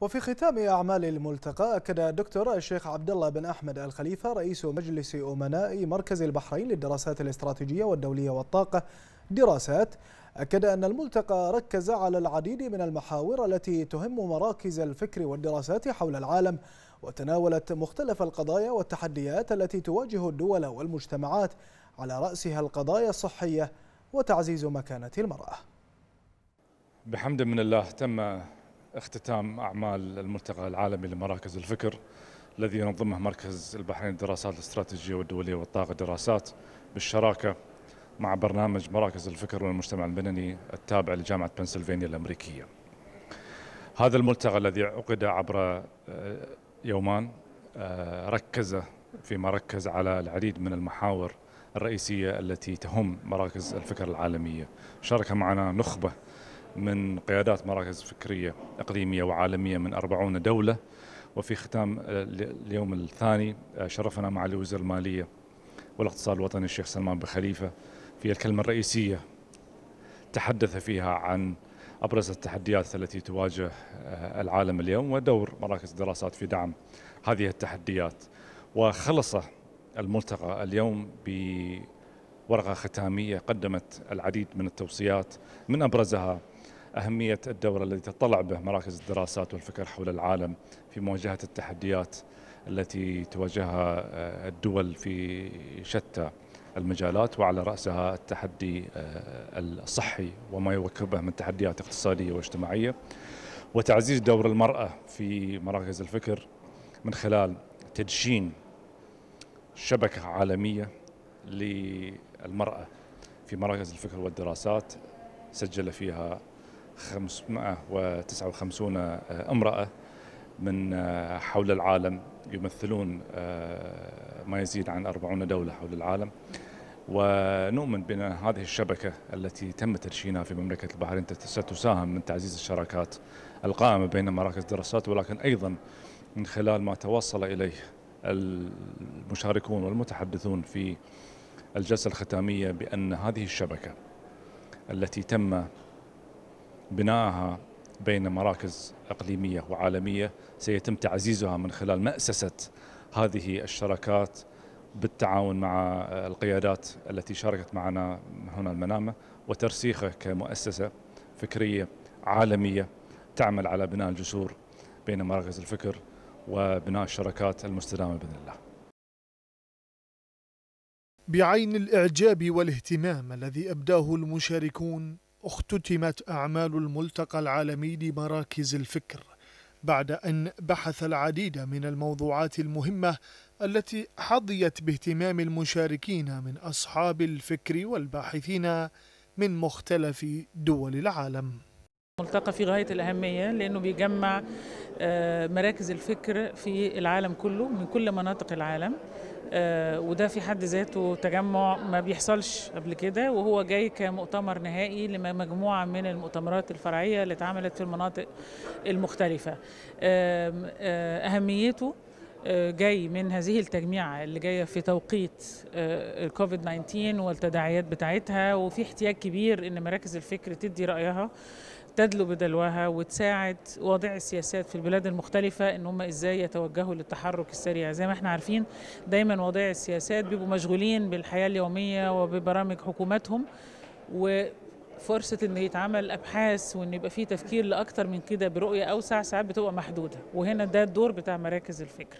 وفي ختام أعمال الملتقى أكد الدكتور الشيخ عبد الله بن أحمد الخليفة رئيس مجلس أمناء مركز البحرين للدراسات الاستراتيجية والدولية والطاقة دراسات أكد أن الملتقى ركز على العديد من المحاور التي تهم مراكز الفكر والدراسات حول العالم وتناولت مختلف القضايا والتحديات التي تواجه الدول والمجتمعات على رأسها القضايا الصحية وتعزيز مكانة المرأة بحمد من الله تم اختتام أعمال الملتقى العالمي لمراكز الفكر الذي ينظمه مركز البحرين للدراسات الاستراتيجية والدولية والطاقة الدراسات بالشراكة مع برنامج مراكز الفكر والمجتمع المدني التابع لجامعة بنسلفانيا الأمريكية هذا الملتقى الذي عقد عبر آه، يومان آه، ركز فيما ركز على العديد من المحاور الرئيسية التي تهم مراكز الفكر العالمية شارك معنا نخبة من قيادات مراكز فكرية إقليمية وعالمية من 40 دولة وفي ختام آه، اليوم الثاني آه، شرفنا معالي وزير المالية والاقتصاد الوطني الشيخ سلمان بن خليفة في الكلمة الرئيسية تحدث فيها عن أبرز التحديات التي تواجه آه، العالم اليوم ودور مراكز الدراسات في دعم هذه التحديات وخلص الملتقى اليوم بورقة ختامية قدمت العديد من التوصيات من أبرزها أهمية الدورة الذي تطلع به مراكز الدراسات والفكر حول العالم في مواجهة التحديات التي تواجهها آه، الدول في شتى المجالات وعلى رأسها التحدي آه، الصحي وما يواكبه من تحديات اقتصادية واجتماعية وتعزيز دور المرأة في مراكز الفكر من خلال تدشين شبكة عالمية للمرأة في مراكز الفكر والدراسات سجل فيها 559 آه، امرأة من آه، حول العالم يمثلون آه، ما يزيد عن 40 دولة حول العالم ونؤمن بأن هذه الشبكة التي تم تدشينها في مملكة البحرين ستساهم من تعزيز الشراكات القائمة بين مراكز الدراسات ولكن أيضا من خلال ما توصل إليه المشاركون والمتحدثون في الجلسة الختامية بأن هذه الشبكة التي تم بنائها بين مراكز اقليميه وعالميه سيتم تعزيزها من خلال مأسسه هذه الشراكات بالتعاون مع القيادات التي شاركت معنا هنا المنامه وترسيخه كمؤسسه فكريه عالميه تعمل على بناء الجسور بين مراكز الفكر وبناء الشراكات المستدامه باذن الله. بعين الاعجاب والاهتمام الذي ابداه المشاركون اختتمت أعمال الملتقى العالمي لمراكز الفكر بعد أن بحث العديد من الموضوعات المهمة التي حظيت باهتمام المشاركين من أصحاب الفكر والباحثين من مختلف دول العالم ملتقى في غاية الأهمية لأنه بيجمع آه، مراكز الفكر في العالم كله من كل مناطق العالم آه، وده في حد ذاته تجمع ما بيحصلش قبل كده وهو جاي كمؤتمر نهائي لمجموعة من المؤتمرات الفرعية اللي اتعملت في المناطق المختلفة آه، أهميته آه، جاي من هذه التجميعة اللي جاية في توقيت الكوفيد 19 والتداعيات بتاعتها وفي احتياج كبير ان مراكز الفكر تدي رأيها تدلو بدلوها وتساعد واضعي السياسات في البلاد المختلفة ان هم ازاي يتوجهوا للتحرك السريع زي ما احنا عارفين دايما واضعي السياسات بيبقوا مشغولين بالحياة اليومية وببرامج حكوماتهم و فرصة إن يتعمل أبحاث وإن يبقى فيه تفكير لأكتر من كده برؤية أوسع ساعات بتبقى محدودة وهنا ده الدور بتاع مراكز الفكر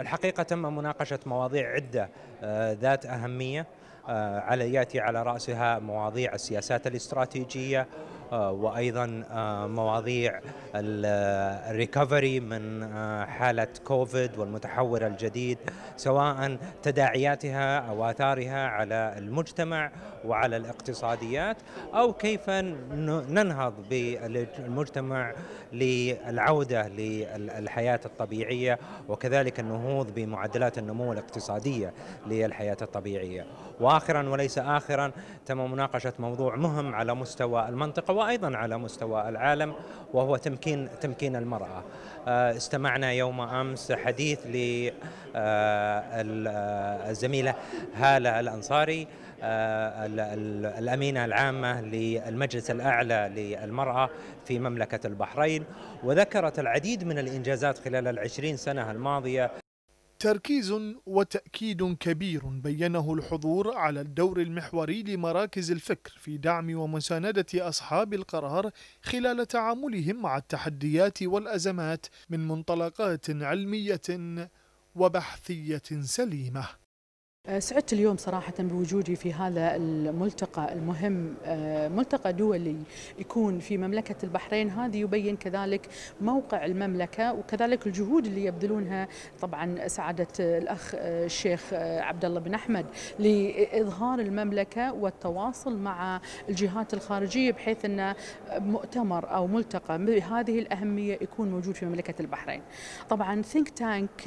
الحقيقة تم مناقشة مواضيع عدة آه، ذات أهمية آه، على ياتي على رأسها مواضيع السياسات الاستراتيجية آه، وايضا آه، مواضيع الريكفري آه، من حاله كوفيد والمتحور الجديد سواء تداعياتها او اثارها على المجتمع وعلى الاقتصاديات او كيف ننهض بالمجتمع للعوده للحياه الطبيعيه وكذلك النهوض بمعدلات النمو الاقتصاديه للحياه الطبيعيه واخرا وليس اخرا تم مناقشه موضوع مهم على مستوى المنطقه وايضا على مستوى العالم وهو تمكين تمكين المراه. آه، استمعنا يوم امس حديث للزميله آه، آه، هاله الانصاري الامينه العامه للمجلس الاعلى للمراه في مملكه البحرين وذكرت العديد من الانجازات خلال العشرين سنه الماضيه تركيز وتأكيد كبير بينه الحضور على الدور المحوري لمراكز الفكر في دعم ومساندة أصحاب القرار خلال تعاملهم مع التحديات والأزمات من منطلقات علمية وبحثية سليمة آه، سعدت اليوم صراحة بوجودي في هذا الملتقى المهم آه، ملتقى دولي يكون في مملكة البحرين هذا يبين كذلك موقع المملكة وكذلك الجهود اللي يبذلونها طبعا سعادة الأخ آه، الشيخ عبد الله بن أحمد لإظهار المملكة والتواصل مع الجهات الخارجية بحيث أن مؤتمر أو ملتقى بهذه الأهمية يكون موجود في مملكة البحرين طبعا ثينك تانك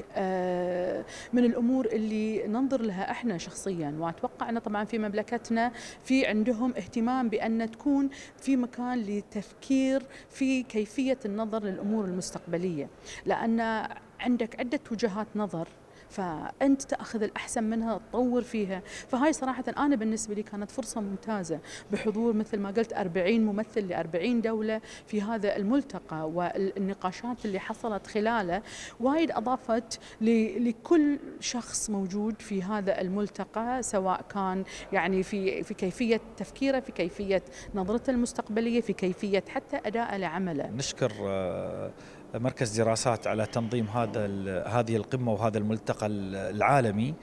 من الأمور اللي ننظر لها احنا شخصيا واتوقع انه طبعا في مملكتنا في عندهم اهتمام بان تكون في مكان لتفكير في كيفيه النظر للامور المستقبليه لان عندك عده وجهات نظر فانت تاخذ الاحسن منها تطور فيها فهاي صراحه انا بالنسبه لي كانت فرصه ممتازه بحضور مثل ما قلت 40 ممثل ل 40 دوله في هذا الملتقى والنقاشات اللي حصلت خلاله وايد اضافت لكل شخص موجود في هذا الملتقى سواء كان يعني في في كيفيه تفكيره في كيفيه نظرته المستقبليه في كيفيه حتى اداءه لعمله نشكر آه، مركز دراسات على تنظيم هذا هذه القمه وهذا الملتقى العالمي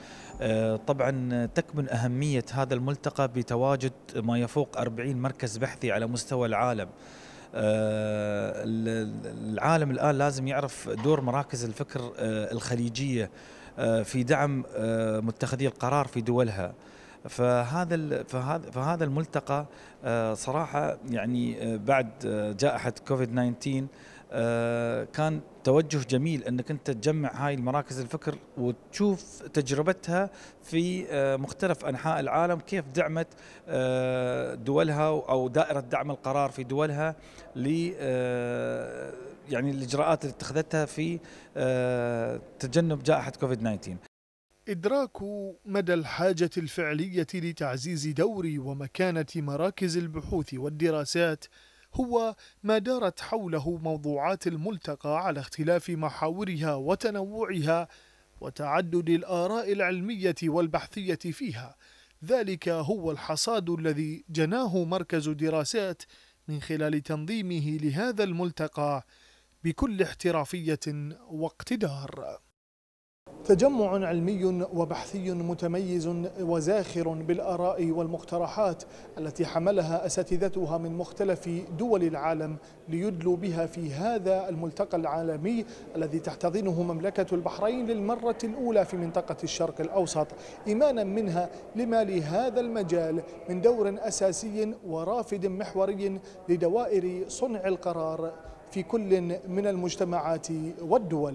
آه، طبعا تكمن اهميه هذا الملتقى بتواجد ما يفوق 40 مركز بحثي على مستوى العالم آه، العالم الان لازم يعرف دور مراكز الفكر آه، الخليجيه في دعم متخذي القرار في دولها فهذا فهذا فهذا الملتقى صراحه يعني بعد جائحه كوفيد 19 آه، كان توجه جميل انك انت تجمع هاي المراكز الفكر وتشوف تجربتها في آه، مختلف انحاء العالم كيف دعمت آه، دولها او دائره دعم القرار في دولها ل يعني الاجراءات اللي اتخذتها في تجنب جائحه كوفيد 19 إدراك مدى الحاجة الفعلية لتعزيز دور ومكانة مراكز البحوث والدراسات هو ما دارت حوله موضوعات الملتقى على اختلاف محاورها وتنوعها وتعدد الآراء العلمية والبحثية فيها ذلك هو الحصاد الذي جناه مركز دراسات من خلال تنظيمه لهذا الملتقى بكل احترافية واقتدار تجمع علمي وبحثي متميز وزاخر بالآراء والمقترحات التي حملها أساتذتها من مختلف دول العالم ليدلوا بها في هذا الملتقى العالمي الذي تحتضنه مملكة البحرين للمرة الأولى في منطقة الشرق الأوسط إيمانا منها لما لهذا المجال من دور أساسي ورافد محوري لدوائر صنع القرار في كل من المجتمعات والدول